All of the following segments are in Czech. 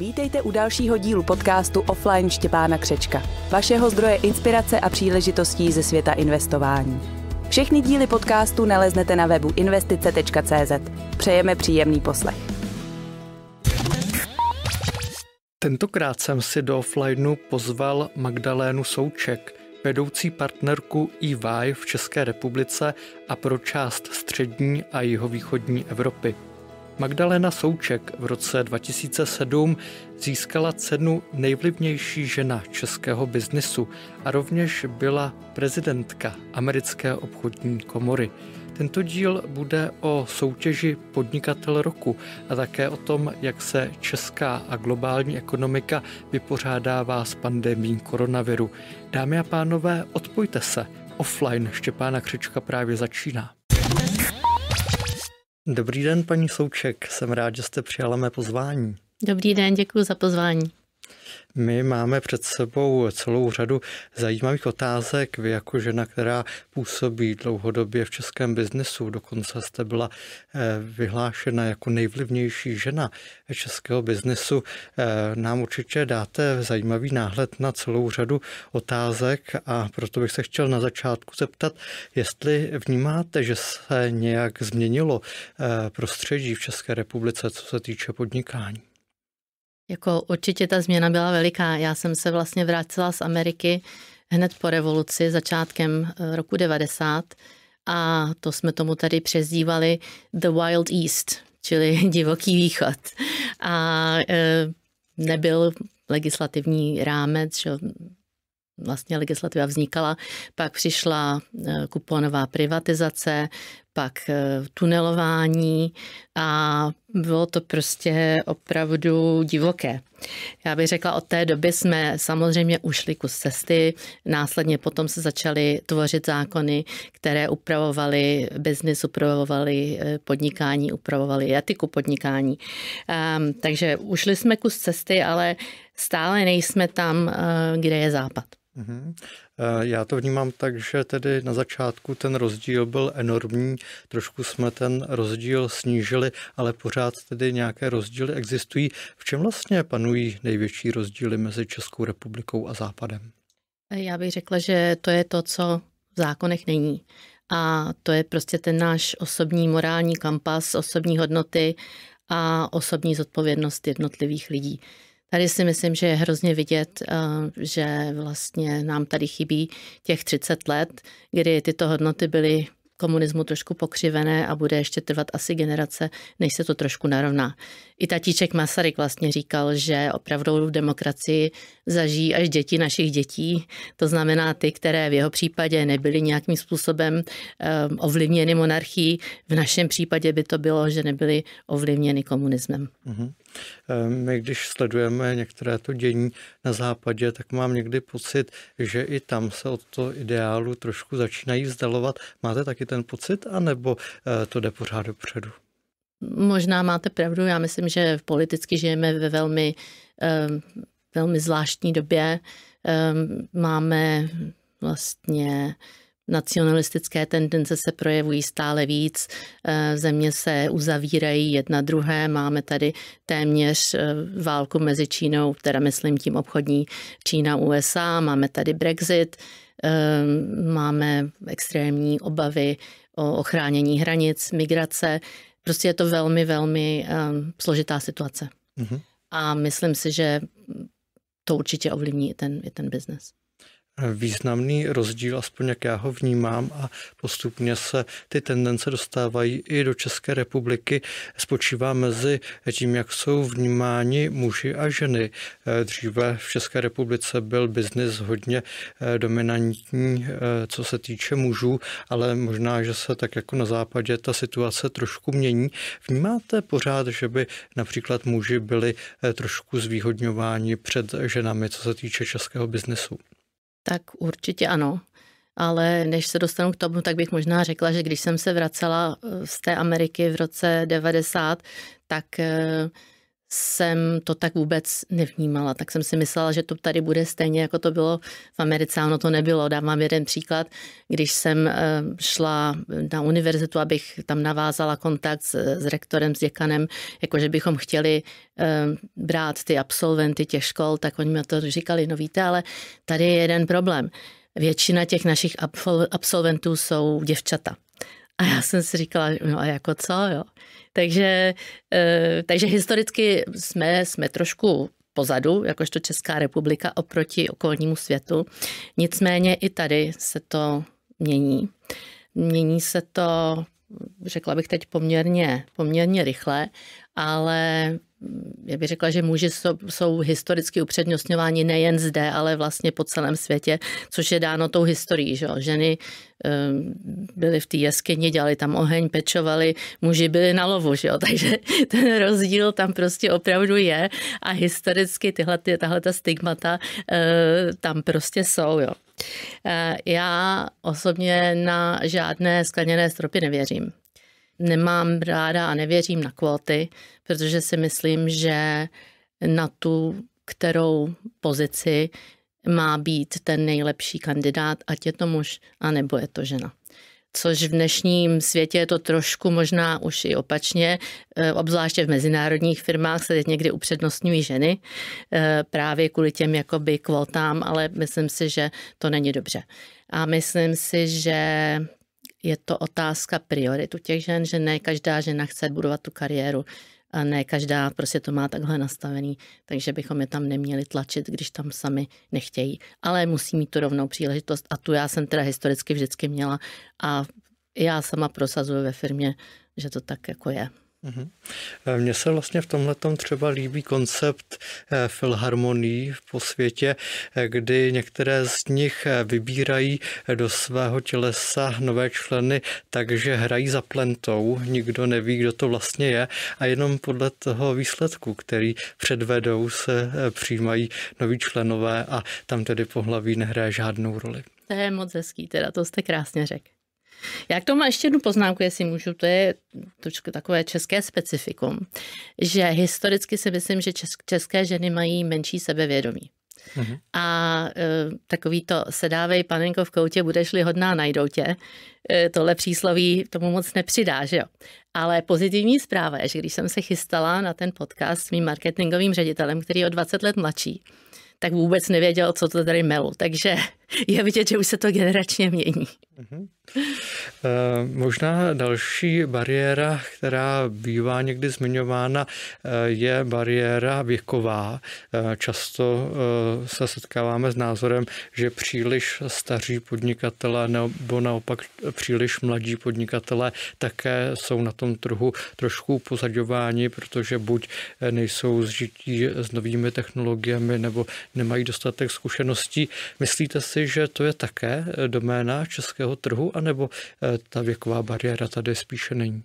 Vítejte u dalšího dílu podcastu Offline Štěpána Křečka, vašeho zdroje inspirace a příležitostí ze světa investování. Všechny díly podcastu naleznete na webu investice.cz. Přejeme příjemný poslech. Tentokrát jsem si do offlineu pozval Magdalénu Souček, vedoucí partnerku EY v České republice a pro část střední a jihovýchodní Evropy. Magdalena Souček v roce 2007 získala cenu nejvlivnější žena českého biznesu a rovněž byla prezidentka americké obchodní komory. Tento díl bude o soutěži Podnikatel roku a také o tom, jak se česká a globální ekonomika vypořádává s pandemí koronaviru. Dámy a pánové, odpojte se. Offline Štěpána Křička právě začíná. Dobrý den, paní Souček, jsem rád, že jste přijala mé pozvání. Dobrý den, děkuji za pozvání. My máme před sebou celou řadu zajímavých otázek. Vy jako žena, která působí dlouhodobě v českém biznesu, dokonce jste byla eh, vyhlášena jako nejvlivnější žena českého biznesu, eh, nám určitě dáte zajímavý náhled na celou řadu otázek a proto bych se chtěl na začátku zeptat, jestli vnímáte, že se nějak změnilo eh, prostředí v České republice, co se týče podnikání. Jako určitě ta změna byla veliká. Já jsem se vlastně vrátila z Ameriky hned po revoluci, začátkem eh, roku 90 a to jsme tomu tady přezdívali The Wild East, čili divoký východ. A e, nebyl legislativní rámec, že vlastně legislativa vznikala, pak přišla eh, kuponová privatizace, pak eh, tunelování a bylo to prostě opravdu divoké. Já bych řekla, od té doby jsme samozřejmě ušli kus cesty, následně potom se začaly tvořit zákony, které upravovaly biznis, upravovaly eh, podnikání, upravovaly etiku podnikání. Um, takže ušli jsme kus cesty, ale stále nejsme tam, eh, kde je západ. Mm-hmm. Eh, já to vnímám tak, že tedy na začátku ten rozdíl byl enormní, trošku jsme ten rozdíl snížili, ale pořád tedy nějaké rozdíly existují. V čem vlastně panují největší rozdíly mezi Českou republikou a Západem? Eh, já bych řekla, že to je to, co v zákonech není. A to je prostě ten náš osobní morální kampas, osobní hodnoty a osobní zodpovědnost jednotlivých lidí. Tady si myslím, že je hrozně vidět, eh, že vlastně nám tady chybí těch 30 let, kdy tyto hodnoty byly komunismu trošku pokřivené a bude ještě trvat asi generace, než se to trošku narovná. I tatíček Masaryk vlastně říkal, že opravdu v demokracii zažijí až děti našich dětí, to znamená ty, které v jeho případě nebyly nějakým způsobem eh, ovlivněny monarchií, v našem případě by to bylo, že nebyly ovlivněny komunismem. Mm-hmm. Ehm, my, když sledujeme některé to dění na západě, tak mám někdy pocit, že i tam se od toho ideálu trošku začínají vzdalovat. Máte taky ten pocit, anebo eh, to jde pořád dopředu? Možná máte pravdu. Já myslím, že v politicky žijeme ve velmi, ehm, velmi zvláštní době. Ehm, máme vlastně Nacionalistické tendence se projevují stále víc, eh, země se uzavírají jedna druhé, máme tady téměř eh, válku mezi Čínou, teda myslím tím obchodní Čína-USA, máme tady Brexit, eh, máme extrémní obavy o ochránění hranic, migrace. Prostě je to velmi, velmi složitá situace. Mm-hmm. A myslím si, že to určitě ovlivní i ten, i ten biznes významný rozdíl, aspoň jak já ho vnímám a postupně se ty tendence dostávají i do České republiky, spočívá mezi tím, jak jsou vnímáni muži a ženy. Eh, dříve v České republice byl biznis hodně eh, dominantní, eh, co se týče mužů, ale možná, že se tak jako na západě ta situace trošku mění. Vnímáte pořád, že by například muži byli trošku zvýhodňováni před ženami, co se týče českého biznesu? Tak určitě ano. Ale než se dostanu k tomu, tak bych možná řekla, že když jsem se vracela eh, z té Ameriky v roce 90, tak eh, jsem to tak vůbec nevnímala. Tak jsem si myslela, že to tady bude stejně, jako to bylo v Americe, ono to nebylo. Dám vám jeden příklad. Když jsem eh, šla na univerzitu, abych tam navázala kontakt s, s rektorem, s děkanem, jakože bychom chtěli eh, brát ty absolventy těch škol, tak oni mi to říkali, no víte, ale tady je jeden problém. Většina těch našich absolventů jsou děvčata. A já jsem si říkala, no a jako co, jo? Takže, eh, takže historicky jsme, jsme trošku pozadu, jakožto Česká republika oproti okolnímu světu. Nicméně i tady se to mění. Mění se to, řekla bych teď poměrně, poměrně rychle, ale já bych řekla, že muži jsou, jsou historicky upřednostňováni nejen zde, ale vlastně po celém světě, což je dáno tou historií. Že? Ženy ehm, byly v té jeskyni, dělali tam oheň, pečovali, muži byli na lovu, že takže ten rozdíl tam prostě opravdu je a historicky tyhle, ty tahle ta stigmata eh, tam prostě jsou. Jo? Eh, já osobně na žádné skleněné stropy nevěřím nemám ráda a nevěřím na kvóty, protože si myslím, že na tu, kterou pozici má být ten nejlepší kandidát, ať je to muž, anebo je to žena. Což v dnešním světě je to trošku možná už i opačně, eh, obzvláště v mezinárodních firmách se teď někdy upřednostňují ženy eh, právě kvůli těm jakoby kvotám, ale myslím si, že to není dobře. A myslím si, že je to otázka prioritu těch žen, že ne každá žena chce budovat tu kariéru a ne každá prostě to má takhle nastavený, takže bychom je tam neměli tlačit, když tam sami nechtějí. Ale musí mít tu rovnou příležitost a tu já jsem teda historicky vždycky měla a já sama prosazuju ve firmě, že to tak jako je. Mhm. Eh, mně se vlastně v tomhle třeba líbí koncept eh, filharmonií po světě, eh, kdy některé z nich vybírají do svého tělesa nové členy, takže hrají za plentou, nikdo neví, kdo to vlastně je a jenom podle toho výsledku, který předvedou, se přijímají noví členové a tam tedy pohlaví nehraje žádnou roli. To je moc hezký, teda to jste krásně řekl. Já k tomu ještě jednu poznámku, jestli můžu, to je trošku takové české specifikum, že historicky si myslím, že české ženy mají menší sebevědomí. mm A e, takový to sedávej panenko v koutě, budeš-li hodná, najdou tě. E, tohle přísloví tomu moc nepřidá, že jo. Ale pozitivní zpráva je, že když jsem se chystala na ten podcast s mým marketingovým ředitelem, který je o 20 let mladší, tak vůbec nevěděl, co to tady melu. Takže je vidět, že už se to generačně mění. Mhm. Eh, možná další bariéra, která bývá někdy zmiňována, eh, je bariéra věková. Eh, často se setkáváme s názorem, že příliš staří podnikatele nebo naopak příliš mladí podnikatele také jsou na tom trhu trošku pozadováni, protože buď nejsou zžití s novými technologiemi nebo nemají dostatek zkušeností. Myslíte si, si, že to je také eh, doména českého trhu, anebo eh, ta věková bariéra tady spíše není?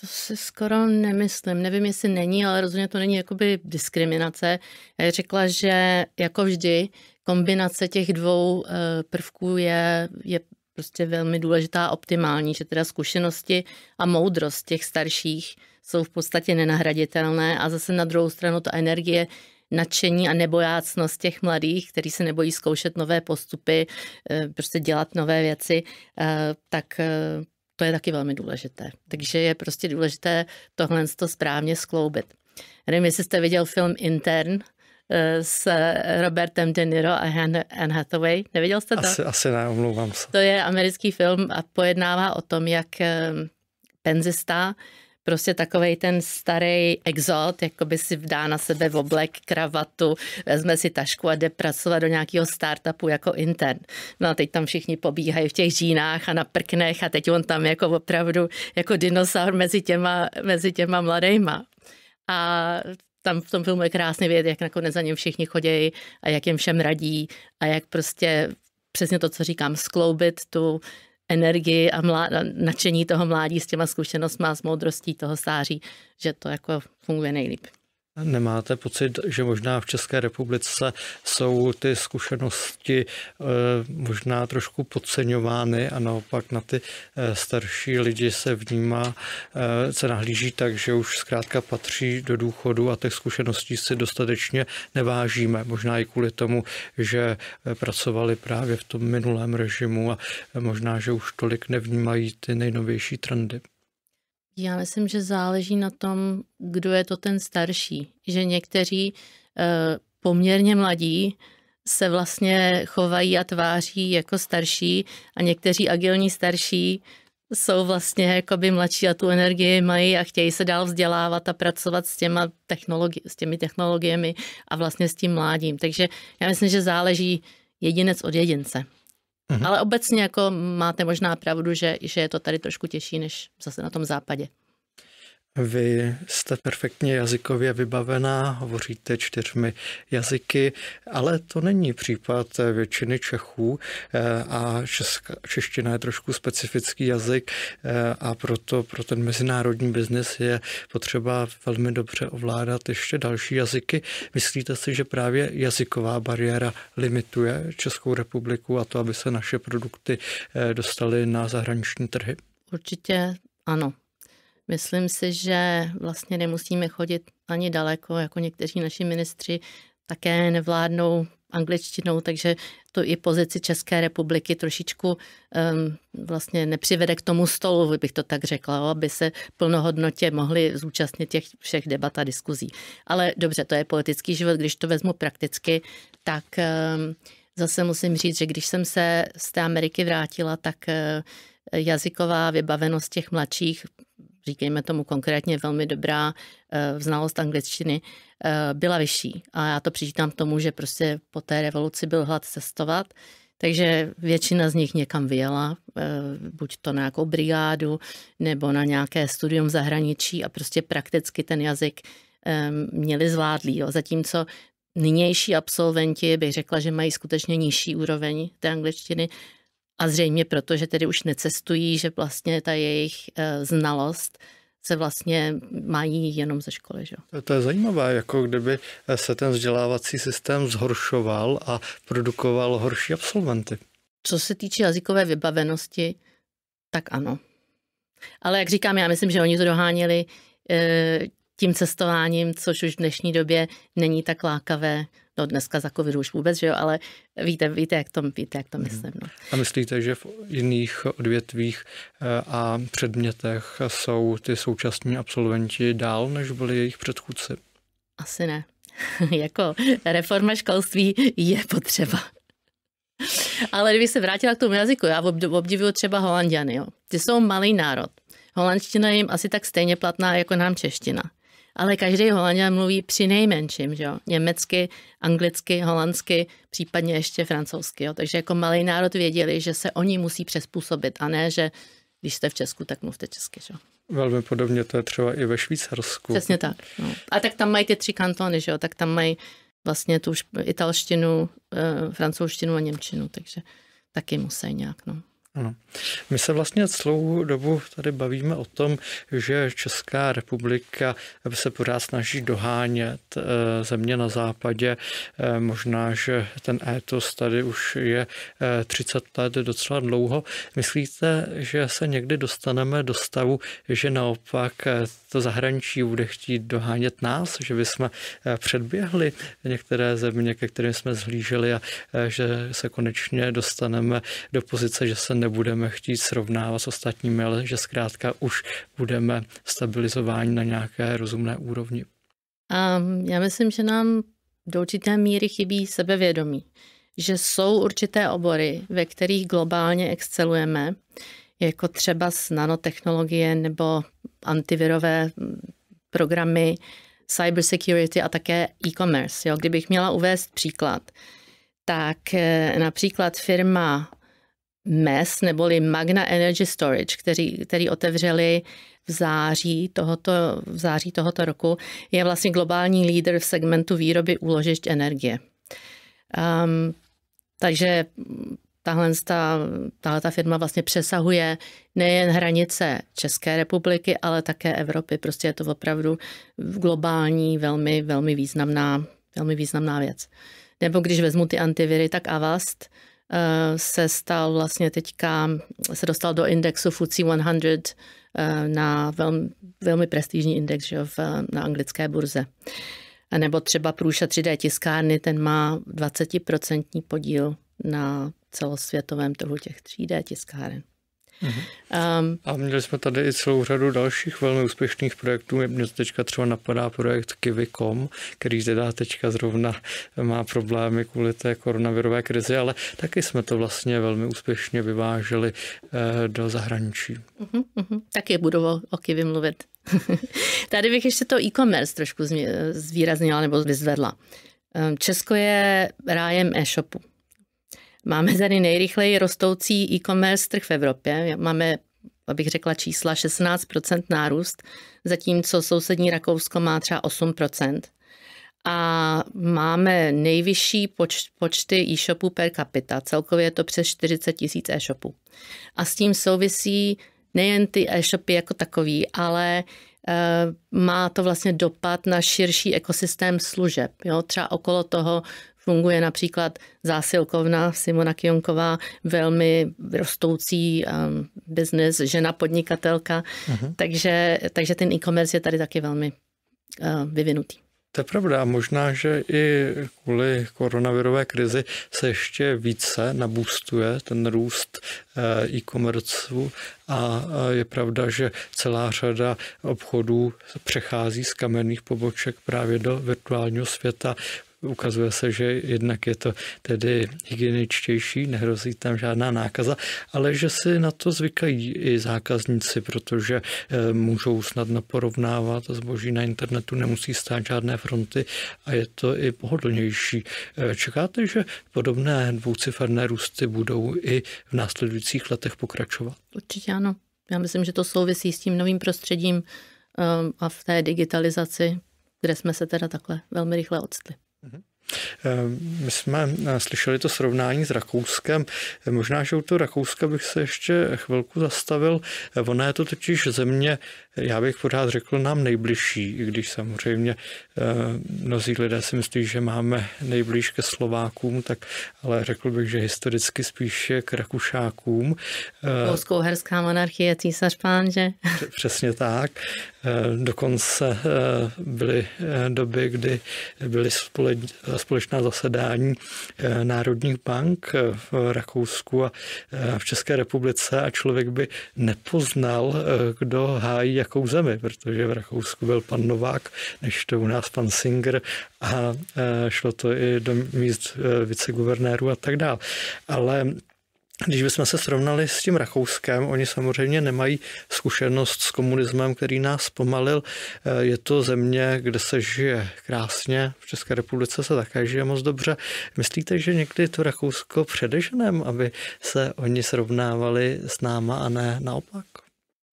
To si skoro nemyslím. Nevím, jestli není, ale rozhodně to není jakoby diskriminace. Já řekla, že jako vždy kombinace těch dvou eh, prvků je, je prostě velmi důležitá optimální, že teda zkušenosti a moudrost těch starších jsou v podstatě nenahraditelné a zase na druhou stranu ta energie nadšení a nebojácnost těch mladých, kteří se nebojí zkoušet nové postupy, eh, prostě dělat nové věci, eh, tak eh, to je taky velmi důležité. Takže je prostě důležité tohle to správně skloubit. Nevím, jestli jste viděl film Intern, s Robertem De Niro a Anne Hathaway. Neviděl jste to? Asi, asi ne, omlouvám se. To je americký film a pojednává o tom, jak penzista prostě takový ten starý exot, jako by si vdá na sebe v oblek, kravatu, vezme si tašku a jde pracovat do nějakého startupu jako intern. No a teď tam všichni pobíhají v těch žínách a na prknech a teď on tam jako opravdu jako dinosaur mezi těma, mezi těma mladejma. A tam v tom filmu je krásně vidět, jak nakonec za ním všichni chodí a jak jim všem radí a jak prostě přesně to, co říkám, skloubit tu energii a mlá, nadšení toho mládí s těma zkušenostmi a s moudrostí toho stáří, že to jako funguje nejlíp. Nemáte pocit, že možná v České republice jsou ty zkušenosti eh, možná trošku podceňovány a naopak na ty eh, starší lidi se vnímá, eh, se nahlíží tak, že už zkrátka patří do důchodu a těch zkušeností si dostatečně nevážíme. Možná i kvůli tomu, že pracovali právě v tom minulém režimu a možná, že už tolik nevnímají ty nejnovější trendy. Já myslím, že záleží na tom, kdo je to ten starší. Že někteří eh, poměrně mladí se vlastně chovají a tváří jako starší a někteří agilní starší jsou vlastně jakoby mladší a tu energii mají a chtějí se dál vzdělávat a pracovat s, těma technologi- s těmi technologiemi a vlastně s tím mládím. Takže já myslím, že záleží jedinec od jedince. Mhm. Ale obecně jako máte možná pravdu, že, že je to tady trošku těžší než zase na tom západě. Vy jste perfektně jazykově vybavená, hovoříte čtyřmi jazyky, ale to není případ většiny Čechů eh, a česka, čeština je trošku specifický jazyk eh, a proto pro ten mezinárodní biznis je potřeba velmi dobře ovládat ještě další jazyky. Myslíte si, že právě jazyková bariéra limituje Českou republiku a to, aby se naše produkty eh, dostaly na zahraniční trhy? Určitě ano, Myslím si, že vlastně nemusíme chodit ani daleko, jako někteří naši ministři také nevládnou angličtinou, takže to i pozici České republiky trošičku um, vlastně nepřivede k tomu stolu, bych to tak řekla, aby se plnohodnotě mohli zúčastnit těch všech debat a diskuzí. Ale dobře, to je politický život, když to vezmu prakticky, tak um, zase musím říct, že když jsem se z té Ameriky vrátila, tak uh, jazyková vybavenost těch mladších říkejme tomu konkrétně, velmi dobrá v eh, znalost angličtiny, eh, byla vyšší. A já to přičítám tomu, že prostě po té revoluci byl hlad cestovat, takže většina z nich někam vyjela, eh, buď to na nějakou brigádu nebo na nějaké studium v zahraničí a prostě prakticky ten jazyk ehm, měli zvládlý. Jo. Zatímco nynější absolventi, bych řekla, že mají skutečně nižší úroveň té angličtiny, a zřejmě proto, že tedy už necestují, že vlastně ta jejich eh, znalost se vlastně mají jenom ze školy. Že? To, to je zajímavé, jako kdyby eh, se ten vzdělávací systém zhoršoval a produkoval horší absolventy. Co se týče jazykové vybavenosti, tak ano. Ale jak říkám, já myslím, že oni to doháněli eh, tím cestováním, což už v dnešní době není tak lákavé. No dneska za covidu už vůbec, že jo, ale víte, víte, jak to, víte, jak to mhm. myslím. No. A myslíte, že v jiných odvětvích eh, a předmětech jsou ty současní absolventi dál, než byli jejich předchůdci? Asi ne. jako reforma školství je potřeba. Ale kdyby se vrátila k tomu jazyku, já obdivuju třeba Holandiany, jo. Ty jsou malý národ. Holandština je jim asi tak stejně platná jako nám čeština ale každý Holanděn mluví při nejmenším, že jo? Německy, anglicky, holandsky, případně ještě francouzsky, jo? Takže jako malý národ věděli, že se oni musí přespůsobit, a ne, že když jste v Česku, tak mluvte česky, že jo? Velmi podobně to je třeba i ve Švýcarsku. Přesně tak. No. A tak tam mají ty tři kantony, že jo? Tak tam mají vlastně tu italštinu, eh, francouzštinu a němčinu, takže taky musí nějak, no. Ano. My se vlastně celou dobu tady bavíme o tom, že Česká republika se pořád snaží dohánět eh, země na západě. Eh, možná, že ten étos tady už je 30 eh, let docela dlouho. Myslíte, že se někdy dostaneme do stavu, že naopak to zahraničí bude chtít dohánět nás, že bychom předběhli některé země, ke kterým jsme zhlíželi a že se konečně dostaneme do pozice, že se nebudeme chtít srovnávat s ostatními, ale že zkrátka už budeme stabilizováni na nějaké rozumné úrovni. A já myslím, že nám do určité míry chybí sebevědomí, že jsou určité obory, ve kterých globálně excelujeme, jako třeba z nanotechnologie nebo antivirové programy, cybersecurity a také e-commerce. Jo? Kdybych měla uvést příklad, tak eh, například firma MES neboli Magna Energy Storage, který, který otevřeli v září, tohoto, v září tohoto roku, je vlastně globální lídr v segmentu výroby úložišť energie. Um, takže tahle ta, tahle ta firma vlastně přesahuje nejen hranice České republiky, ale také Evropy. Prostě je to opravdu globální, velmi, velmi významná, velmi významná věc. Nebo když vezmu ty antiviry, tak Avast, Eh, se stal vlastně teďka, se dostal do indexu FTSE 100 eh, na velmi, velmi prestižní index že, v, na anglické burze. Nebo třeba průša 3D tiskárny, ten má 20% podíl na celosvětovém trhu těch 3D tiskáren. Mm-hmm. Um, a měli jsme tady i celou řadu dalších velmi úspěšných projektů. Mě teďka třeba napadá projekt Kivikom, který teda teďka zrovna má problémy kvůli té koronavirové krizi, ale taky jsme to vlastně velmi úspěšně vyváželi eh, do zahraničí. Uh-huh, uh-huh. Taky budu o, o mluvit. tady bych ještě to e-commerce trošku zvýraznila nebo vyzvedla. Ehm, Česko je rájem e-shopu. Máme tady nejrychleji rostoucí e-commerce trh v Evropě. Máme, abych řekla, čísla 16% nárůst, zatímco sousední Rakousko má třeba 8%. A máme nejvyšší poč- počty e-shopů per capita. Celkově je to přes 40 tisíc e-shopů. A s tím souvisí nejen ty e-shopy jako takový, ale eh, má to vlastně dopad na širší ekosystém služeb. Jo? Třeba okolo toho Funguje například zásilkovna Simona Kionková, velmi rostoucí um, žena podnikatelka, uh-huh. takže, takže ten e-commerce je tady taky velmi uh, vyvinutý. To je pravda. Možná, že i kvůli koronavirové krizi se ještě více nabůstuje ten růst eh, e-commerce a eh, je pravda, že celá řada obchodů přechází z kamenných poboček právě do virtuálního světa ukazuje se, že jednak je to tedy hygieničtější, nehrozí tam žádná nákaza, ale že si na to zvykají i zákazníci, protože eh, můžou snadno porovnávat zboží na internetu, nemusí stát žádné fronty a je to i pohodlnější. Eh, čekáte, že podobné dvouciferné růsty budou i v následujících letech pokračovat? Určitě ano. Já myslím, že to souvisí s tím novým prostředím eh, a v té digitalizaci, kde jsme se teda takhle velmi rychle odstli. Mm-hmm. Eh, my jsme eh, slyšeli to srovnání s Rakouskem. Eh, možná, že u toho Rakouska bych se ještě chvilku zastavil. Ona je to totiž země, já bych pořád řekl, nám nejbližší, i když samozřejmě mnozí lidé si myslí, že máme nejblíž ke Slovákům, tak ale řekl bych, že historicky spíše k Rakušákům. polsko herská monarchie, císař pán, že? Přesně tak. Dokonce byly doby, kdy byly společně společná zasedání eh, národních bank eh, v Rakousku a eh, v České republice a člověk by nepoznal, kdo hájí jakou zemi, protože v Rakousku byl pan Novák, než to u nás pan Singer a šlo to i do míst viceguvernérů a tak dále. Ale když bychom se srovnali s tím Rakouskem, oni samozřejmě nemají zkušenost s komunismem, který nás pomalil. Eh, je to země, kde se žije krásně, v České republice se také žije moc dobře. Myslíte, že někdy to Rakousko předeženem, aby se oni srovnávali s náma a ne naopak?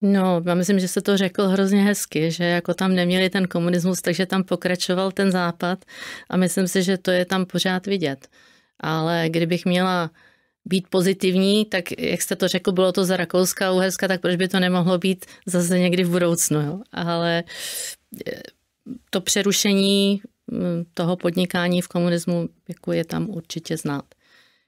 No, já myslím, že se to řekl hrozně hezky, že jako tam neměli ten komunismus, takže tam pokračoval ten západ a myslím si, že to je tam pořád vidět. Ale kdybych měla být pozitivní, tak jak jste to řekl, bylo to za Rakouska a Uherska, tak proč by to nemohlo být zase někdy v budoucnu. Jo? Ale eh, to přerušení hm, toho podnikání v komunismu jako je tam určitě znát.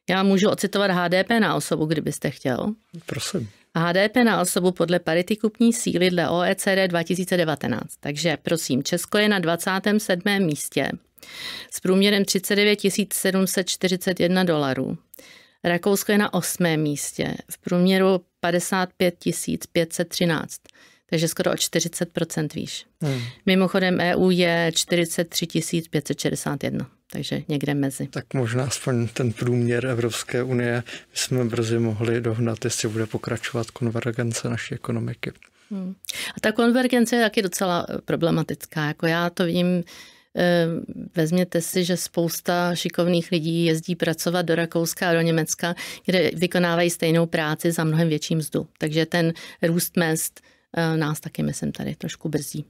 Já můžu ocitovat HDP na osobu, kdybyste chtěl. Prosím. HDP na osobu podle parity kupní síly dle OECD 2019. Takže prosím, Česko je na 27. místě s průměrem 39 741 dolarů. Rakousko je na osmém místě, v průměru 55 513, takže skoro o 40 výš. Hmm. Mimochodem EU je 43 561 takže někde mezi. Tak možná aspoň ten průměr Evropské unie jsme brzy mohli dohnat, jestli bude pokračovat konvergence naší ekonomiky. Hmm. A ta konvergence je taky docela eh, problematická. Jako já to vidím Ehm, vezměte si, že spousta šikovných lidí jezdí pracovat do Rakouska a do Německa, kde vykonávají stejnou práci za mnohem větší mzdu. Takže ten růst mest eh, nás taky, myslím, tady trošku brzí.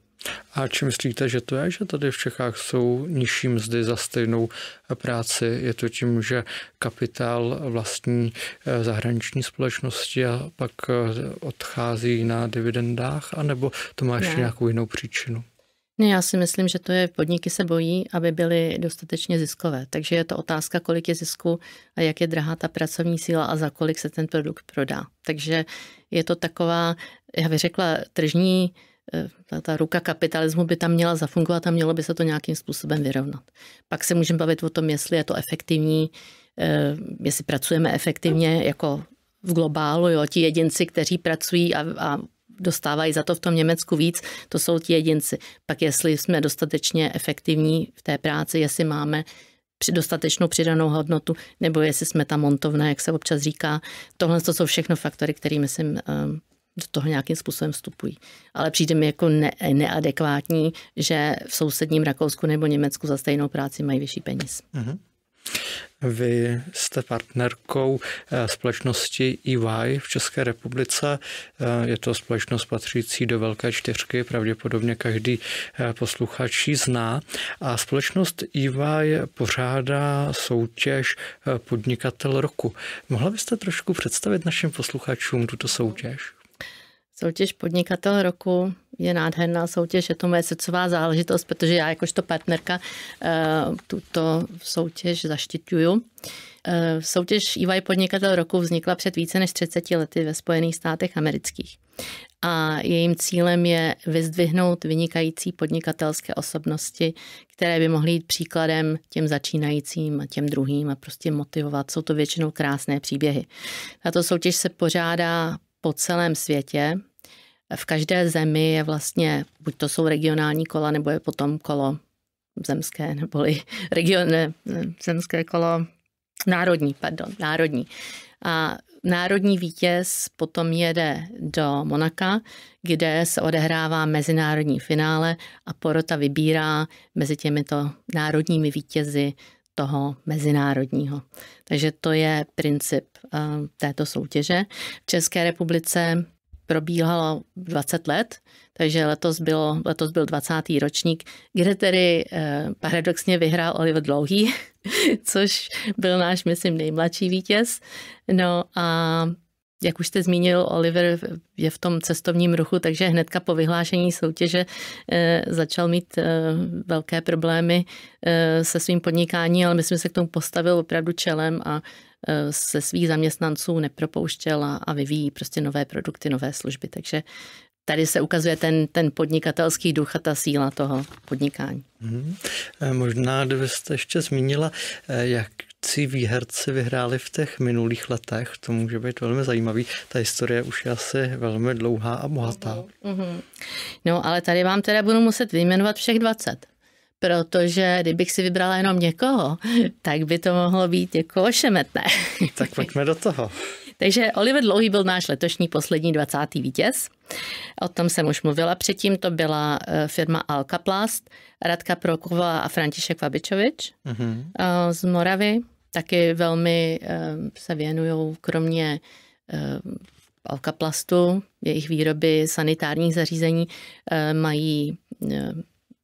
A či myslíte, že to je, že tady v Čechách jsou nižší mzdy za stejnou práci? Je to tím, že kapitál vlastní eh, zahraniční společnosti a pak eh, odchází na dividendách, anebo to má ještě ne. nějakou jinou příčinu? Ne, já si myslím, že to je, podniky se bojí, aby byly dostatečně ziskové. Takže je to otázka, kolik je zisku a jak je drahá ta pracovní síla a za kolik se ten produkt prodá. Takže je to taková, já bych řekla, tržní ta, eh, ta ruka kapitalismu by tam měla zafungovat a mělo by se to nějakým způsobem vyrovnat. Pak se můžeme bavit o tom, jestli je to efektivní, eh, jestli pracujeme efektivně jako v globálu, jo, ti jedinci, kteří pracují a, a dostávají za to v tom Německu víc, to jsou ti jedinci. Pak jestli jsme dostatečně efektivní v té práci, jestli máme dostatečnou přidanou hodnotu, nebo jestli jsme ta montovna, jak se občas říká. Tohle to jsou všechno faktory, které, myslím, eh, do toho nějakým způsobem vstupují. Ale přijde mi jako ne- neadekvátní, že v sousedním Rakousku nebo Německu za stejnou práci mají vyšší peníz. Uh-huh. Vy jste partnerkou eh, společnosti EY v České republice. Eh, je to společnost patřící do Velké čtyřky, pravděpodobně každý eh, posluchač ji zná. A společnost EY pořádá soutěž Podnikatel roku. Mohla byste trošku představit našim posluchačům tuto soutěž? Soutěž podnikatel roku je nádherná soutěž, je to moje srdcová záležitost, protože já jakožto partnerka eh, tuto soutěž zaštiťuju. Eh, soutěž EY podnikatel roku vznikla před více než 30 lety ve Spojených státech amerických a jejím cílem je vyzdvihnout vynikající podnikatelské osobnosti, které by mohly jít příkladem těm začínajícím a těm druhým a prostě motivovat. Jsou to většinou krásné příběhy. Tato soutěž se pořádá po celém světě, v každé zemi je vlastně, buď to jsou regionální kola, nebo je potom kolo zemské, neboli region, ne, ne, zemské kolo národní, pardon, národní. A národní vítěz potom jede do Monaka, kde se odehrává mezinárodní finále a porota vybírá mezi těmito národními vítězy toho mezinárodního. Takže to je princip uh, této soutěže. V České republice probíhalo 20 let, takže letos, bylo, letos byl 20. ročník, kde tedy eh, paradoxně vyhrál Oliver Dlouhý, což byl náš, myslím, nejmladší vítěz. No a jak už jste zmínil, Oliver je v tom cestovním ruchu, takže hnedka po vyhlášení soutěže eh, začal mít eh, velké problémy eh, se svým podnikáním, ale my jsme se k tomu postavil opravdu čelem a se svých zaměstnanců nepropouštěl a vyvíjí prostě nové produkty, nové služby. Takže tady se ukazuje ten, ten podnikatelský duch a ta síla toho podnikání. Hmm. Možná, kdybyste ještě zmínila, jak cí výherci vyhráli v těch minulých letech. To může být velmi zajímavý. Ta historie už je asi velmi dlouhá a bohatá. Mhm, mhm. No, ale tady vám teda budu muset vyjmenovat všech 20 protože kdybych si vybrala jenom někoho, tak by to mohlo být jako ošemetné. Tak pojďme do toho. Takže Oliver Dlouhý byl náš letošní poslední 20. vítěz. O tom jsem už mluvila předtím, to byla eh, firma Alkaplast, Radka Prokova a František Fabičovič uh-huh. Mhm. Eh, z Moravy taky velmi eh, se věnují kromě eh, alkaplastu, jejich výroby sanitárních zařízení eh, mají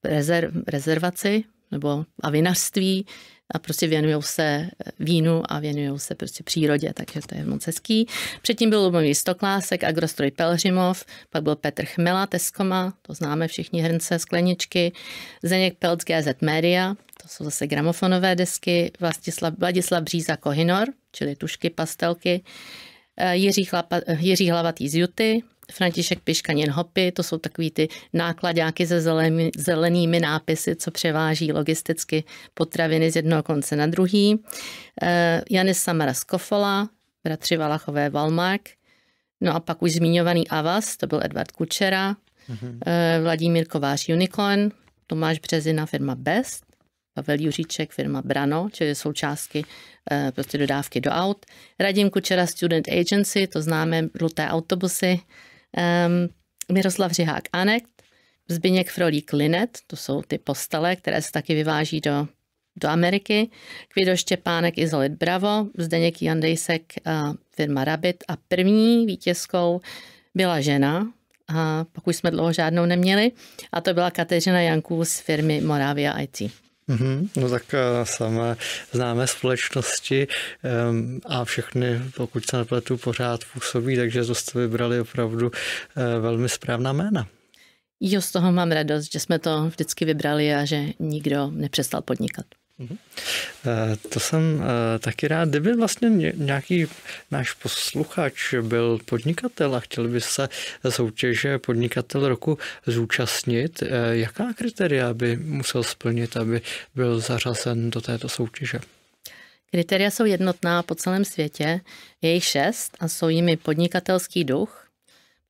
rezerv, rezervaci nebo a vinařství a prostě věnují se vínu a věnují se prostě přírodě, takže to je moc hezký. Předtím byl Lubomír Stoklásek, Agrostroj Pelřimov, pak byl Petr Chmela, Teskoma, to známe všichni hrnce, skleničky, Zeněk Pelc, GZ Media, jsou zase gramofonové desky, Vladislav, Vladislav Bříza Kohinor, čili tušky, pastelky, e, Jiří, Chlapa, Jiří Hlavatý z Juty, František Piškanin Hopy, to jsou takový ty nákladňáky se zelenými, zelenými nápisy, co převáží logisticky potraviny z jednoho konce na druhý. E, Janis Samara Skofola, bratři Valachové Valmark, no a pak už zmiňovaný Avas, to byl Edward Kučera, mm-hmm. Vladimír Kovář Unicorn, Tomáš Březina firma Best, Pavel Juříček, firma Brano, čili jsou částky eh, prostě dodávky do aut. Radim Kučera Student Agency, to známe, žluté autobusy. Um, Miroslav Řihák Anekt, Zbyněk Frolík Linet, to jsou ty postele, které se taky vyváží do, do Ameriky. Kvido Štěpánek Izolit Bravo, Zdeněk Jandejsek, a eh, firma Rabbit a první vítězkou byla žena, a pak už jsme dlouho žádnou neměli, a to byla Kateřina Janků z firmy Moravia IT. Mm-hmm. No tak eh, samé známé společnosti ehm, a všechny, pokud se nepletu, pořád působí, takže to jste vybrali opravdu eh, velmi správná jména. Jo, z toho mám radost, že jsme to vždycky vybrali a že nikdo nepřestal podnikat. Mhm. Eh, to jsem eh, taky rád. Kdyby vlastně nějaký náš posluchač byl podnikatel a chtěl by se soutěže podnikatel roku zúčastnit, eh, jaká kritéria by musel splnit, aby byl zařazen do této soutěže? Kritéria jsou jednotná po celém světě. Je jich šest a jsou jimi podnikatelský duch,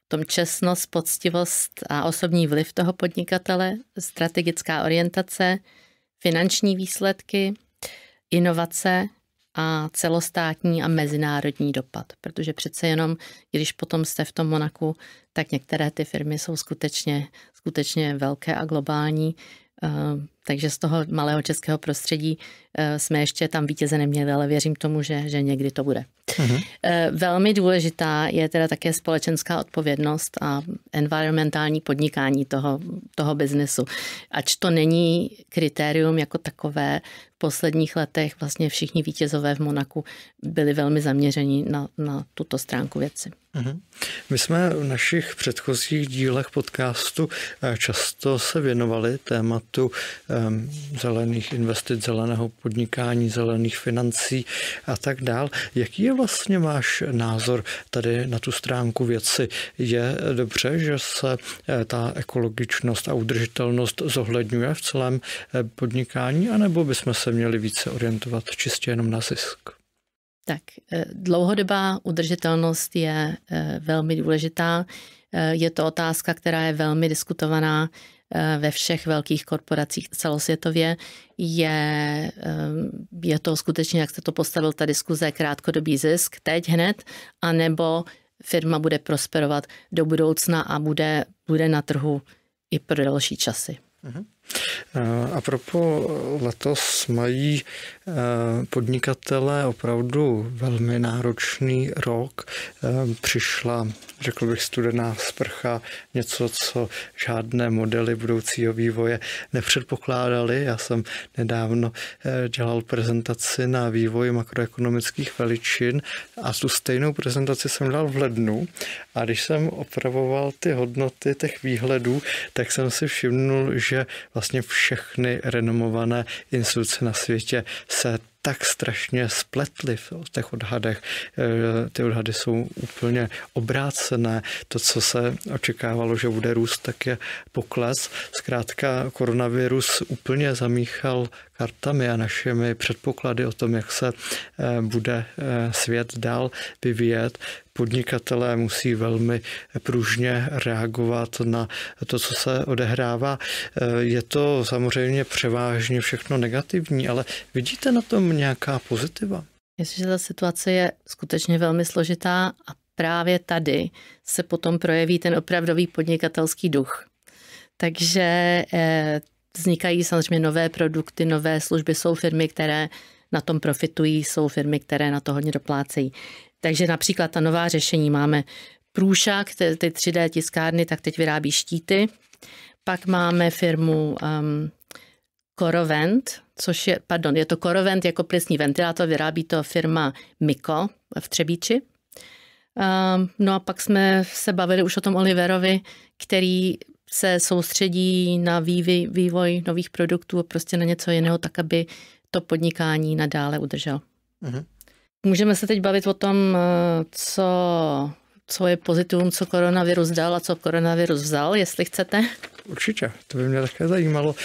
tom čestnost, poctivost a osobní vliv toho podnikatele, strategická orientace, finanční výsledky, inovace a celostátní a mezinárodní dopad. Protože přece jenom, když potom jste v tom Monaku, tak některé ty firmy jsou skutečně, skutečně velké a globální. Eh, takže z toho malého českého prostředí eh, jsme ještě tam vítěze neměli, ale věřím tomu, že, že někdy to bude. Mhm. Eh, velmi důležitá je teda také společenská odpovědnost a environmentální podnikání toho, toho biznesu. Ač to není kritérium jako takové, v posledních letech vlastně všichni vítězové v Monaku byli velmi zaměřeni na, na tuto stránku věci. Mhm. My jsme v našich předchozích dílech podcastu eh, často se věnovali tématu ehm, zelených investic, zeleného podnikání, zelených financí a tak dál. Jaký je vlastně váš názor tady na tu stránku věci? Je dobře, že se eh, ta ekologičnost a udržitelnost zohledňuje v celém eh, podnikání, anebo bychom se měli více orientovat čistě jenom na zisk? Tak eh, dlouhodobá udržitelnost je eh, velmi důležitá. Eh, je to otázka, která je velmi diskutovaná ve všech velkých korporacích celosvětově. Je, je to skutečně, jak se to postavil ta diskuze, krátkodobý zisk teď hned, anebo firma bude prosperovat do budoucna a bude, bude na trhu i pro další časy. Mm-hmm. Eh, a propo eh, letos mají eh, podnikatelé opravdu velmi náročný rok. Přišla, řekl bych, studená sprcha, něco, co žádné modely budoucího vývoje nepředpokládali. Já jsem nedávno dělal prezentaci na vývoj makroekonomických veličin a tu stejnou prezentaci jsem dal v lednu a když jsem opravoval ty hodnoty těch výhledů, tak jsem si všimnul, že vlastně vlastně všechny renomované instituce na světě se tak strašně spletly v těch odhadech. Eh, ty odhady jsou úplně obrácené. To, co se očekávalo, že bude růst, tak je pokles. Zkrátka koronavirus úplně zamíchal kartami a našimi předpoklady o tom, jak se eh, bude eh, svět dál vyvíjet podnikatelé musí velmi pružně reagovat na to, co se odehrává. Je to samozřejmě převážně všechno negativní, ale vidíte na tom nějaká pozitiva? že ta situace je skutečně velmi složitá a právě tady se potom projeví ten opravdový podnikatelský duch. Takže eh, vznikají samozřejmě nové produkty, nové služby, jsou firmy, které na tom profitují, jsou firmy, které na to hodně doplácejí. Takže například ta nová řešení máme průšak, ty, ty 3D tiskárny, tak teď vyrábí štíty. Pak máme firmu um, Korovent, což je, pardon, je to Korovent jako plesní ventilátor, vyrábí to firma Miko v Třebíči. Um, no a pak jsme se bavili už o tom Oliverovi, který se soustředí na vývoj, vývoj nových produktů a prostě na něco jiného, tak aby to podnikání nadále udržel. Mm-hmm. Můžeme se teď bavit o tom, eh, co, co je pozitivum, co koronavirus dal a co koronavirus vzal, jestli chcete. Určitě, to by mě také zajímalo.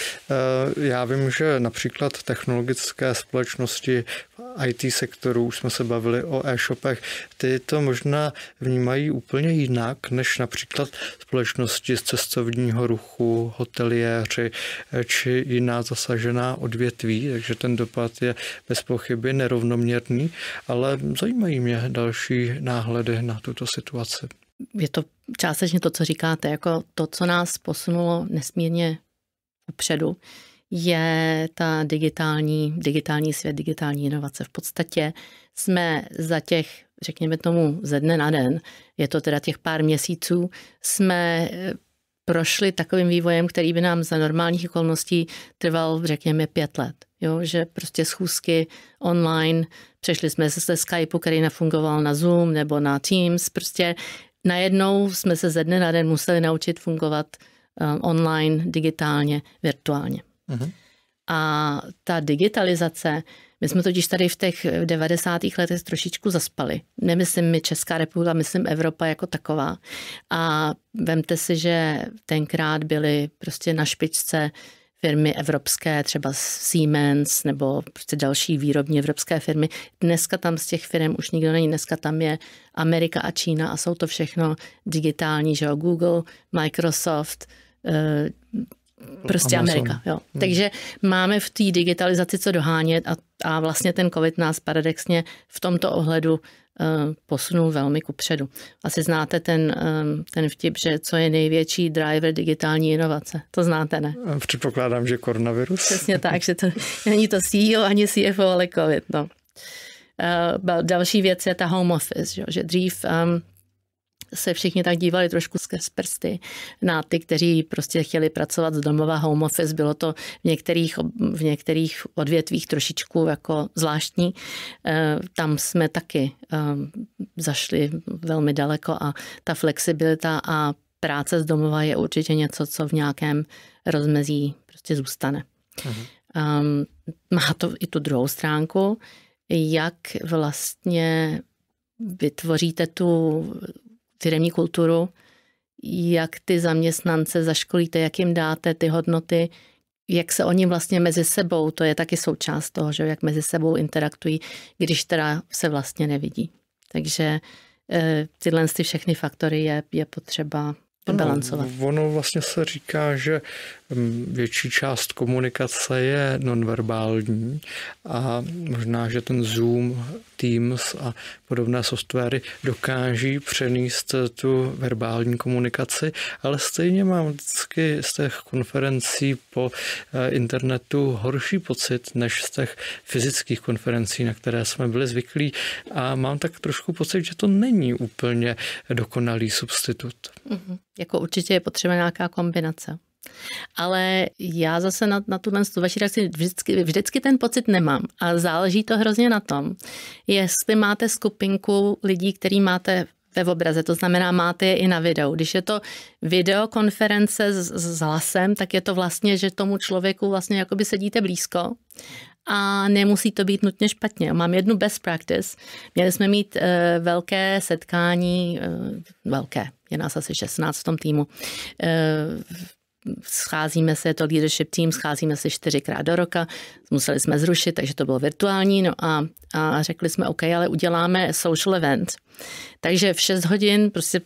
Eh, já vím, že například technologické společnosti v IT sektoru, už jsme se bavili o e-shopech, ty to možná vnímají úplně jinak, než například společnosti z cestovního ruchu, hoteliéři eh, či jiná zasažená odvětví, takže ten dopad je bez pochyby nerovnoměrný, ale zajímají mě další náhledy na tuto situaci je to částečně to, co říkáte, jako to, co nás posunulo nesmírně upředu, je ta digitální, digitální svět, digitální inovace. V podstatě jsme za těch, řekněme tomu, ze dne na den, je to teda těch pár měsíců, jsme eh, prošli takovým vývojem, který by nám za normálních okolností trval, řekněme, pět let. Jo, že prostě schůzky online, přešli jsme se ze Skypeu, který nefungoval na Zoom nebo na Teams, prostě najednou jsme se ze dne na den museli naučit fungovat eh, online, digitálně, virtuálně. Uh-huh. A ta digitalizace, my jsme totiž tady v těch 90. letech trošičku zaspali. Nemyslím mi Česká republika, myslím Evropa jako taková. A vemte si, že tenkrát byly prostě na špičce firmy evropské, třeba Siemens nebo prostě další výrobní evropské firmy. Dneska tam z těch firm už nikdo není, dneska tam je Amerika a Čína a jsou to všechno digitální, že jo, Google, Microsoft, eh, prostě Amazon. Amerika. Jo. Hmm. Takže máme v té digitalizaci co dohánět a, a vlastně ten COVID nás paradoxně v tomto ohledu Eh, posunul velmi kupředu. Asi znáte ten, eh, ten vtip, že co je největší driver digitální inovace. To znáte, ne? Eh, předpokládám, že koronavirus. Přesně tak, že to není to CEO ani CFO, ale COVID. No. Další věc je ta home office, že dřív se všichni tak dívali trošku skrz prsty na ty, kteří prostě chtěli pracovat z domova home office. Bylo to v některých, v některých odvětvích trošičku jako zvláštní. Eh, tam jsme taky ehm, zašli velmi daleko a ta flexibilita a práce z domova je určitě něco, co v nějakém rozmezí prostě zůstane. Mhm. Ehm, má to i tu druhou stránku, jak vlastně vytvoříte tu firmní kulturu, jak ty zaměstnance zaškolíte, jak jim dáte ty hodnoty, jak se oni vlastně mezi sebou, to je taky součást toho, že jak mezi sebou interaktují, když teda se vlastně nevidí. Takže eh, tyhle ty všechny faktory je, je potřeba balancovat. Ono, ono vlastně se říká, že mm, větší část komunikace je nonverbální a možná, že ten Zoom, Teams a podobné softwary dokáží přenést tu verbální komunikaci, ale stejně mám vždycky z těch konferencí po eh, internetu horší pocit než z těch fyzických konferencí, na které jsme byli zvyklí a mám tak trošku pocit, že to není úplně dokonalý substitut. Mm-hmm. Jako určitě je potřeba nějaká kombinace. Ale já zase na, na tuhle tu vaši reakci vždycky, vždycky ten pocit nemám. A záleží to hrozně na tom, jestli máte skupinku lidí, který máte ve obraze, to znamená, máte je i na videu. Když je to videokonference s, s hlasem, tak je to vlastně, že tomu člověku vlastně jakoby sedíte blízko a nemusí to být nutně špatně. Mám jednu best practice. Měli jsme mít uh, velké setkání, uh, velké, je nás asi 16 v tom týmu, uh, scházíme se, to leadership team, scházíme se čtyřikrát do roka, museli jsme zrušit, takže to bylo virtuální, no a, a řekli jsme, OK, ale uděláme social event. Takže v 6 hodin prostě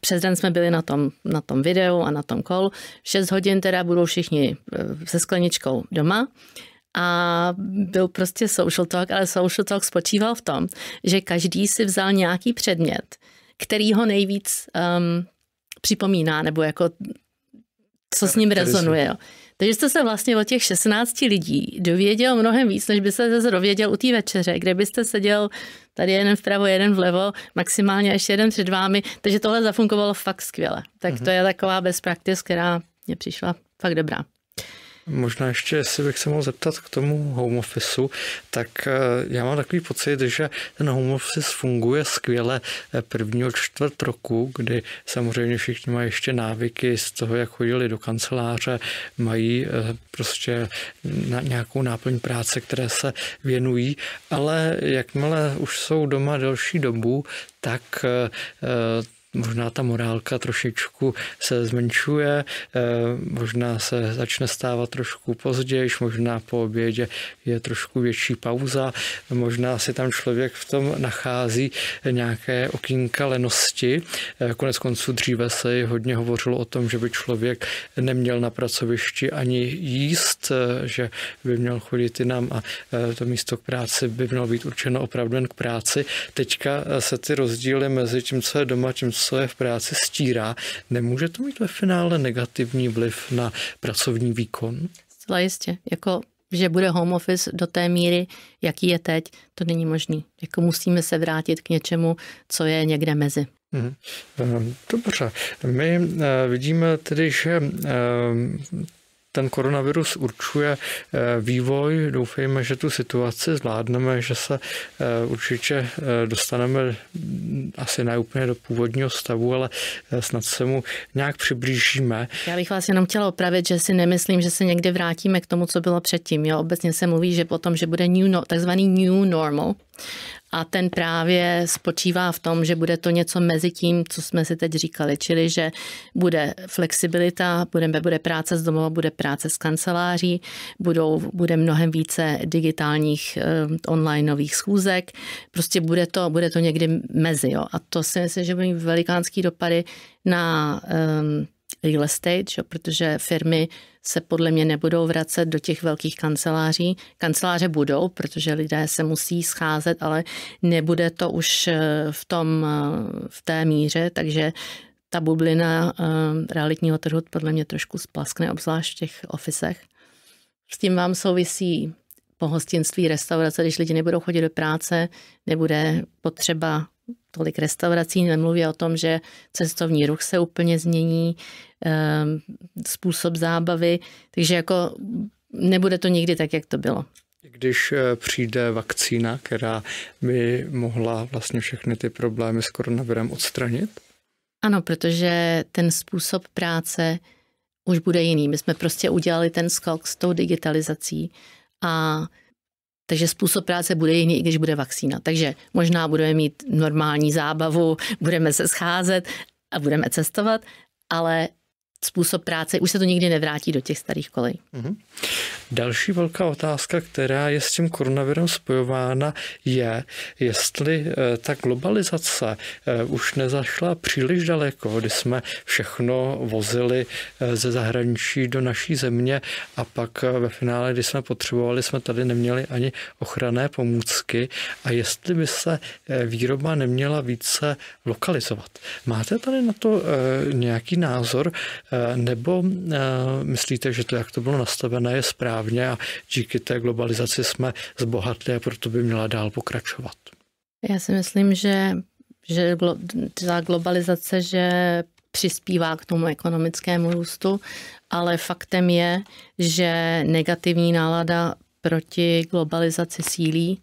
přes den jsme byli na tom, na tom videu a na tom kol. V 6 hodin teda budou všichni e, se skleničkou doma a byl prostě social talk, ale social talk spočíval v tom, že každý si vzal nějaký předmět, který ho nejvíc um, připomíná, nebo jako co s ním rezonuje. Jo. Takže jste se vlastně o těch 16 lidí dověděl mnohem víc, než byste se dověděl u té večeře, kde byste seděl tady jeden vpravo, jeden vlevo, maximálně ještě jeden před vámi. Takže tohle zafunkovalo fakt skvěle. Tak to mhm. je taková best practice, která mě přišla fakt dobrá. Možná ještě, jestli bych se mohl zeptat k tomu home officeu, tak eh, já mám takový pocit, že ten home office funguje skvěle eh, prvního čtvrt roku, kdy samozřejmě všichni mají ještě návyky z toho, jak chodili do kanceláře, mají eh, prostě na nějakou náplň práce, které se věnují, ale jakmile už jsou doma delší dobu, tak možná ta morálka trošičku se zmenšuje, eh, možná se začne stávat trošku později, možná po obědě je trošku větší pauza, možná si tam člověk v tom nachází nějaké okýnka lenosti. Eh, konec konců dříve se hodně hovořilo o tom, že by člověk neměl na pracovišti ani jíst, eh, že by měl chodit jinam a to místo k práci by mělo být určeno opravdu jen k práci. Teďka se ty rozdíly mezi tím, co je doma, tím, co co je v práci stírá, nemůže to mít ve finále negativní vliv na pracovní výkon? Zcela jistě. Jako že bude home office do té míry, jaký je teď, to není možný. Jako musíme se vrátit k něčemu, co je někde mezi. Mhm. Ehm, dobře, my eh, vidíme tedy, že ehm, ten koronavirus určuje eh, vývoj. Doufejme, že tu situaci zvládneme, že se eh, určitě eh, dostaneme mm, asi ne úplně do původního stavu, ale snad se mu nějak přiblížíme. Já bych vás jenom chtěla opravit, že si nemyslím, že se někdy vrátíme k tomu, co bylo předtím. Jo? Obecně se mluví že potom, že bude new, no- takzvaný new normal, a ten právě spočívá v tom, že bude to něco mezi tím, co jsme si teď říkali, čili že bude flexibilita, bude, bude práce z domova, bude práce z kanceláří, budou, bude mnohem více digitálních eh, online nových schůzek, prostě bude to, bude to někdy mezi. Jo. A to si myslím, že bude velikánský dopady na um, real estate, že? protože firmy se podle mě nebudou vracet do těch velkých kanceláří. Kanceláře budou, protože lidé se musí scházet, ale nebude to už eh, v, tom, eh, v té míře, takže ta bublina eh, realitního trhu podle mě trošku splaskne, obzvlášť v těch ofisech. S tím vám souvisí pohostinství, restaurace, když lidi nebudou chodit do práce, nebude potřeba tolik restaurací nemluví o tom, že cestovní ruch se úplně změní, ehm, způsob zábavy, takže jako nebude to nikdy tak, jak to bylo. Když eh, přijde vakcína, která by mohla vlastně všechny ty problémy s koronavirem odstranit? Ano, protože ten způsob práce už bude jiný. My jsme prostě udělali ten skok s tou digitalizací a takže způsob práce bude jiný, i když bude vakcína. Takže možná budeme mít normální zábavu, budeme se scházet a budeme cestovat, ale způsob práce, už se to nikdy nevrátí do těch starých kolejí. Mm-hmm. Další velká otázka, která je s tím koronavirem spojována, je, jestli eh, ta globalizace eh, už nezašla příliš daleko, kdy jsme všechno vozili eh, ze zahraničí do naší země a pak ve finále, kdy jsme potřebovali, jsme tady neměli ani ochranné pomůcky a jestli by se výroba neměla více lokalizovat. Máte tady na to nějaký názor? Eh, nebo eh, myslíte, že to, jak to bylo nastavené, je správně a díky té globalizaci jsme zbohatli a proto by měla dál pokračovat? Já si myslím, že, že ta globalizace, že přispívá k tomu ekonomickému růstu, ale faktem je, že negativní nálada proti globalizaci sílí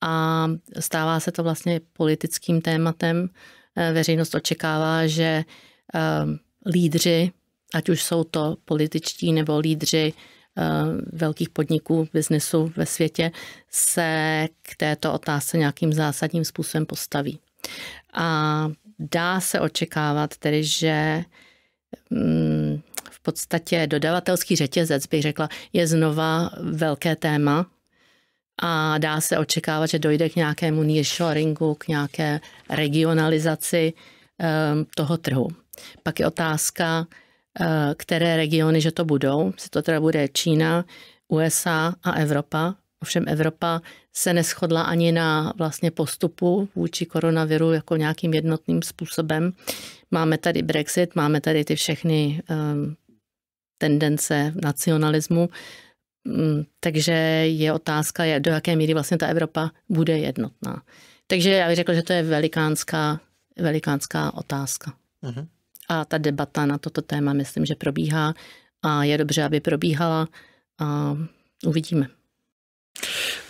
a stává se to vlastně politickým tématem. Eh, veřejnost očekává, že lídři ať už jsou to političtí nebo lídři eh, velkých podniků, biznesu ve světě, se k této otázce nějakým zásadním způsobem postaví. A dá se očekávat tedy, že mm, v podstatě dodavatelský řetězec, bych řekla, je znova velké téma a dá se očekávat, že dojde k nějakému nearshoringu, k nějaké regionalizaci eh, toho trhu. Pak je otázka, Eh, které regiony, že to budou. Se to teda bude Čína, USA a Evropa. Ovšem Evropa se neschodla ani na vlastně postupu vůči koronaviru jako nějakým jednotným způsobem. Máme tady Brexit, máme tady ty všechny um, tendence nacionalismu, um, takže je otázka, do jaké míry vlastně ta Evropa bude jednotná. Takže já bych řekl, že to je velikánská, velikánská otázka. Uh-huh. A ta debata na toto téma myslím, že probíhá a je dobře, aby probíhala a uvidíme.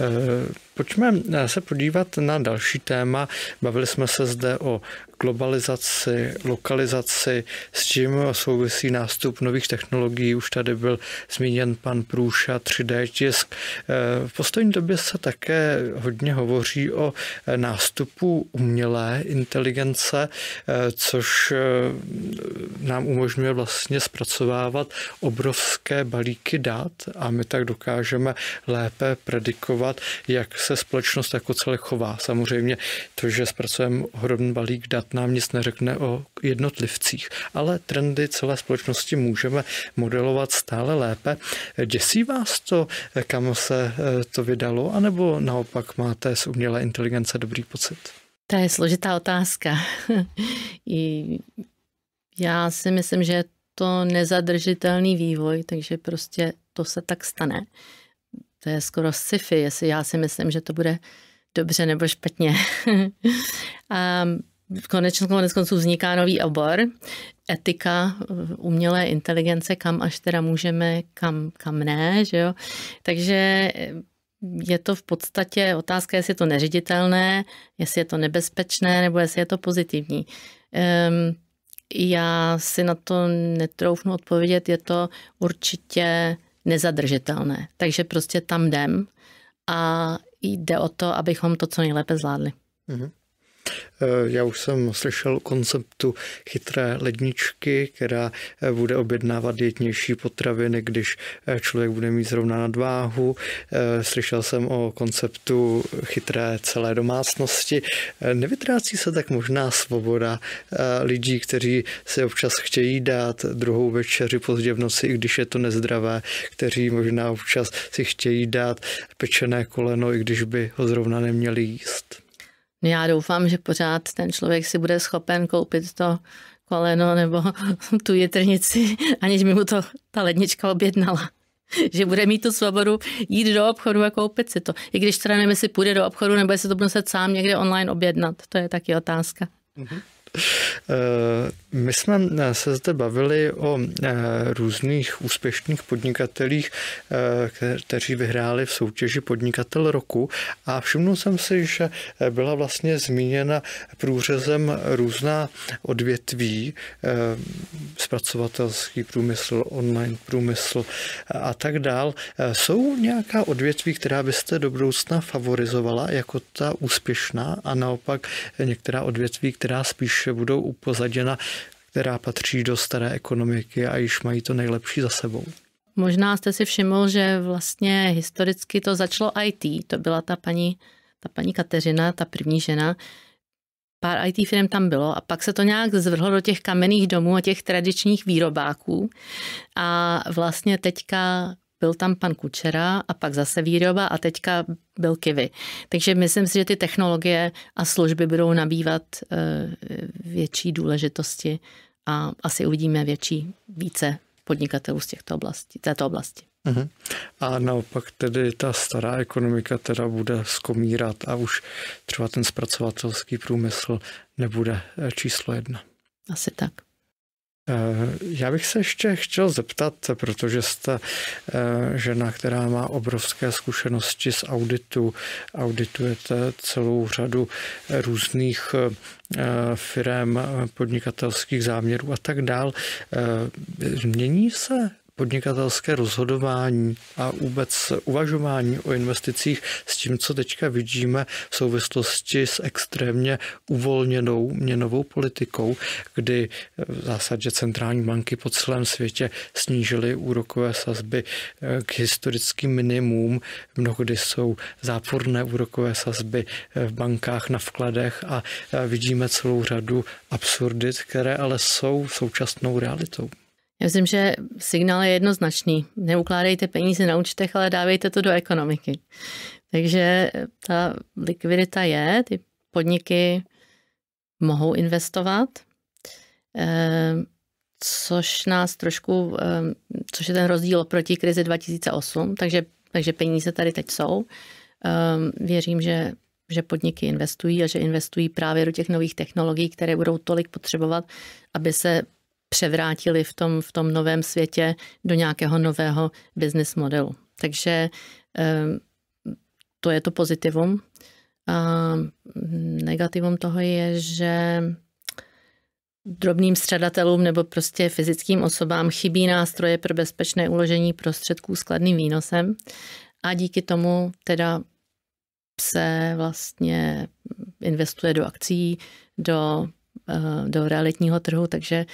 Eh, Pojďme eh, se podívat na další téma. Bavili jsme se zde o globalizaci, lokalizaci, s čím souvisí nástup nových technologií. Už tady byl zmíněn pan Průša, 3D tisk. Eh, v poslední době se také hodně hovoří o eh, nástupu umělé inteligence, což nám umožňuje vlastně zpracovávat obrovské balíky dat a my tak dokážeme lépe predikovat, jak se společnost jako celé chová. Samozřejmě to, že zpracujeme ohromný balík dat, nám nic neřekne o jednotlivcích, ale trendy celé společnosti můžeme modelovat stále lépe. Děsí vás to, kam se eh, to vydalo, anebo naopak máte z umělé inteligence dobrý pocit? To je složitá otázka. Já si myslím, že je to nezadržitelný vývoj, takže prostě to se tak stane to je skoro sci-fi, jestli já si myslím, že to bude dobře nebo špatně. a konečně konec konců vzniká nový obor, etika umělé inteligence, kam až teda můžeme, kam, kam ne, že jo. Takže je to v podstatě otázka, jestli je to neřiditelné, jestli je to nebezpečné, nebo jestli je to pozitivní. Um, já si na to netroufnu odpovědět, je to určitě nezadržitelné. Takže prostě tam jdem a jde o to, abychom to co nejlépe zvládli. Mm-hmm. Eh, já už jsem slyšel o konceptu chytré ledničky, která eh, bude objednávat dietnější potraviny, když eh, člověk bude mít zrovna nadváhu. Slyšel jsem o konceptu chytré celé domácnosti. Nevytrácí se tak možná svoboda lidí, kteří si občas chtějí dát druhou večeři pozdě v noci, i když je to nezdravé, kteří možná občas si chtějí dát pečené koleno, i když by ho zrovna neměli jíst. No já doufám, že pořád ten člověk si bude schopen koupit to koleno nebo tu jetrnici, aniž by mu to ta lednička objednala. Že bude mít tu svobodu jít do obchodu a koupit si to. I když teda nevím, jestli půjde do obchodu, nebo jestli to bude muset sám někde online objednat. To je taky otázka. uh huh Uh, my jsme eh, se zde bavili o eh, různých úspěšných podnikatelích, eh, kteří vyhráli v soutěži Podnikatel roku a všimnul jsem si, že byla vlastně zmíněna průřezem různá odvětví, zpracovatelský průmysl, online průmysl a tak dál. Jsou nějaká odvětví, která byste do budoucna favorizovala jako ta úspěšná a naopak některá odvětví, která spíše budou upozaděna která patří do staré ekonomiky a již mají to nejlepší za sebou. Možná jste si všiml, že vlastně historicky to začalo IT. To byla ta paní, ta paní Kateřina, ta první žena. Pár IT firm tam bylo a pak se to nějak zvrhlo do těch kamenných domů a těch tradičních výrobáků. A vlastně teďka byl tam pan Kučera a pak zase výroba a teďka byl Kivy. Takže myslím si, že ty technologie a služby budou nabývat eh, větší důležitosti a asi uvidíme větší, více podnikatelů z těchto oblastí, této oblasti. Mhm. A naopak tedy ta stará ekonomika teda bude skomírat a už třeba ten zpracovatelský průmysl nebude eh, číslo jedna. Asi tak. Eh, já bych se ještě chtěl zeptat, protože jste eh, žena, která má obrovské zkušenosti z auditu. Auditujete celou řadu různých eh, firm, podnikatelských záměrů a tak dál. Mění se podnikatelské rozhodování a vůbec uvažování o investicích s tím, co teďka vidíme v souvislosti s extrémně uvolněnou měnovou politikou, kdy v zásadě centrální banky po celém světě snížily úrokové sazby eh, k historickým minimum. Mnohdy jsou záporné úrokové sazby eh, v bankách na vkladech a eh, vidíme celou řadu absurdit, které ale jsou současnou realitou. Já myslím, že signál je jednoznačný. Neukládejte peníze na účtech, ale dávejte to do ekonomiky. Takže ta likvidita je, ty podniky mohou investovat, eh, což nás trošku, eh, což je ten rozdíl oproti krizi 2008, takže, takže peníze tady teď jsou. Eh, věřím, že že podniky investují a že investují právě do těch nových technologií, které budou tolik potřebovat, aby se převrátili v tom, v tom novém světě do nějakého nového business modelu. Takže ehm, to je to pozitivum. A negativum toho je, že drobným středatelům nebo prostě fyzickým osobám chybí nástroje pro bezpečné uložení prostředků s kladným výnosem a díky tomu teda se vlastně investuje do akcí, do, eh, do realitního trhu, takže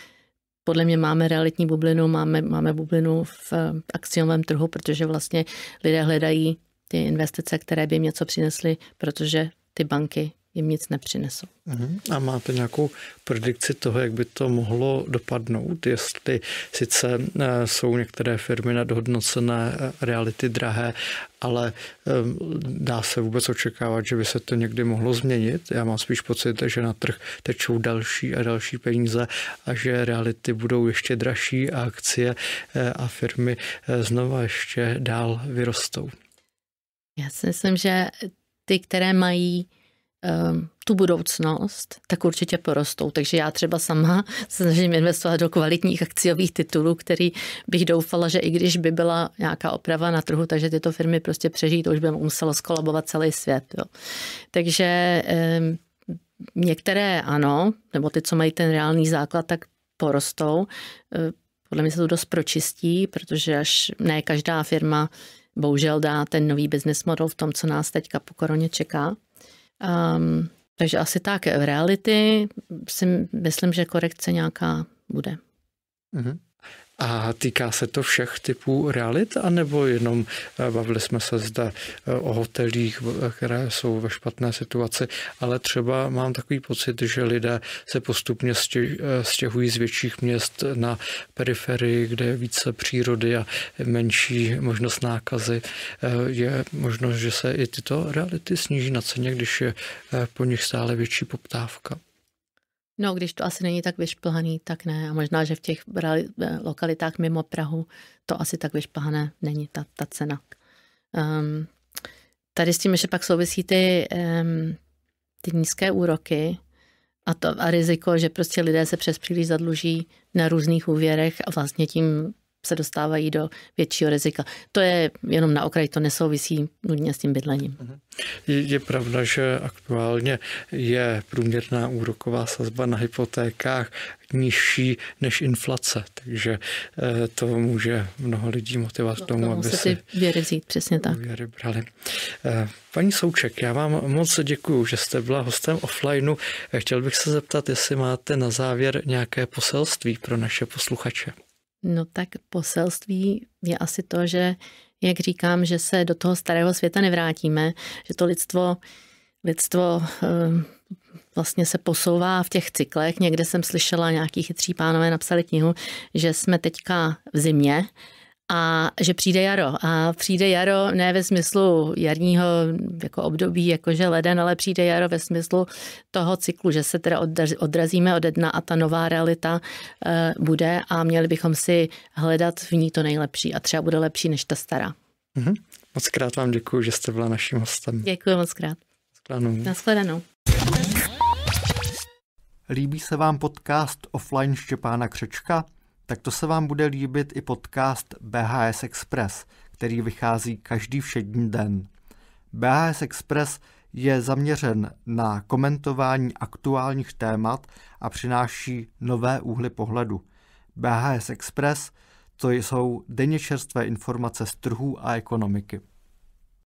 podle mě máme realitní bublinu, máme, máme bublinu v eh, akciovém trhu, protože vlastně lidé hledají ty investice, které by jim něco přinesly, protože ty banky jim nic nepřinesou. Mhm. A máte nějakou predikci toho, jak by to mohlo dopadnout, jestli sice eh, jsou některé firmy nadhodnocené, eh, reality drahé, ale eh, dá se vůbec očekávat, že by se to někdy mohlo změnit. Já mám spíš pocit, že na trh tečou další a další peníze a že reality budou ještě dražší a akcie a firmy znova ještě dál vyrostou. Já si myslím, že ty, které mají Ehm, tu budoucnost, tak určitě porostou. Takže já třeba sama se snažím investovat do kvalitních akciových titulů, který bych doufala, že i když by byla nějaká oprava na trhu, takže tyto firmy prostě přežijí, to už by muselo skolabovat celý svět. Jo. Takže ehm, některé ano, nebo ty, co mají ten reálný základ, tak porostou. Ehm, podle mě se to dost pročistí, protože až ne každá firma bohužel dá ten nový business model v tom, co nás teďka po koroně čeká. Um, takže asi tak. V reality si myslím, že korekce nějaká bude. Mm-hmm. A týká se to všech typů realit, anebo jenom eh, bavili jsme se zde eh, o hotelích, eh, které jsou ve špatné situaci, ale třeba mám takový pocit, že lidé se postupně stěhují z větších měst na periferii, kde je více přírody a menší možnost nákazy. Je možnost, že se i tyto reality sníží na ceně, když je po nich stále větší poptávka. No, když to asi není tak vyšplhaný, tak ne. A možná, že v těch eh, lokalitách mimo Prahu to asi tak vyšplhané není ta, ta cena. Um, tady s tím ještě pak souvisí ty, um, ty nízké úroky a, to, a riziko, že prostě lidé se přes příliš zadluží na různých úvěrech a vlastně tím se dostávají do většího rizika. To je jenom na okraj, to nesouvisí nudně s tím bydlením. Mhm. Je, je pravda, že aktuálně je průměrná úroková sazba na hypotékách nižší než inflace, takže eh, to může mnoho lidí motivovat no, tomu, aby si věry vzít, přesně tak. Věry brali. Eh, paní Souček, já vám moc děkuji, že jste byla hostem offlineu. Chtěl bych se zeptat, jestli máte na závěr nějaké poselství pro naše posluchače. No tak poselství je asi to, že jak říkám, že se do toho starého světa nevrátíme, že to lidstvo, lidstvo ehm, vlastně se posouvá v těch cyklech. Někde jsem slyšela, nějaký chytří pánové napsali knihu, že jsme teďka v zimě, a že přijde jaro. A přijde jaro ne ve smyslu jarního jako období, jakože leden, ale přijde jaro ve smyslu toho cyklu, že se teda odrazíme od dna a ta nová realita e, bude a měli bychom si hledat v ní to nejlepší a třeba bude lepší než ta stará. Mm-hmm. Moc krát vám děkuji, že jste byla naším hostem. Děkuji moc krát. Naschledanou. Naschledanou. Líbí se vám podcast offline Štěpána Křečka? tak to se vám bude líbit i podcast BHS Express, který vychází každý všední den. BHS Express je zaměřen na komentování aktuálních témat a přináší nové úhly pohledu. BHS Express to jsou denně čerstvé informace z trhů a ekonomiky.